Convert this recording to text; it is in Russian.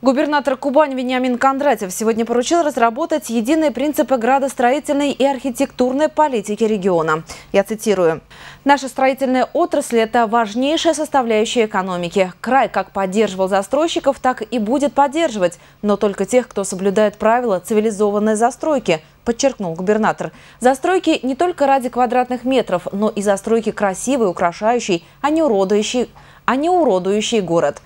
Губернатор Кубань Вениамин Кондратьев сегодня поручил разработать единые принципы градостроительной и архитектурной политики региона. Я цитирую. «Наша строительная отрасль – это важнейшая составляющая экономики. Край как поддерживал застройщиков, так и будет поддерживать, но только тех, кто соблюдает правила цивилизованной застройки», подчеркнул губернатор. «Застройки не только ради квадратных метров, но и застройки красивой, украшающей, а не уродующей, а не уродующей город».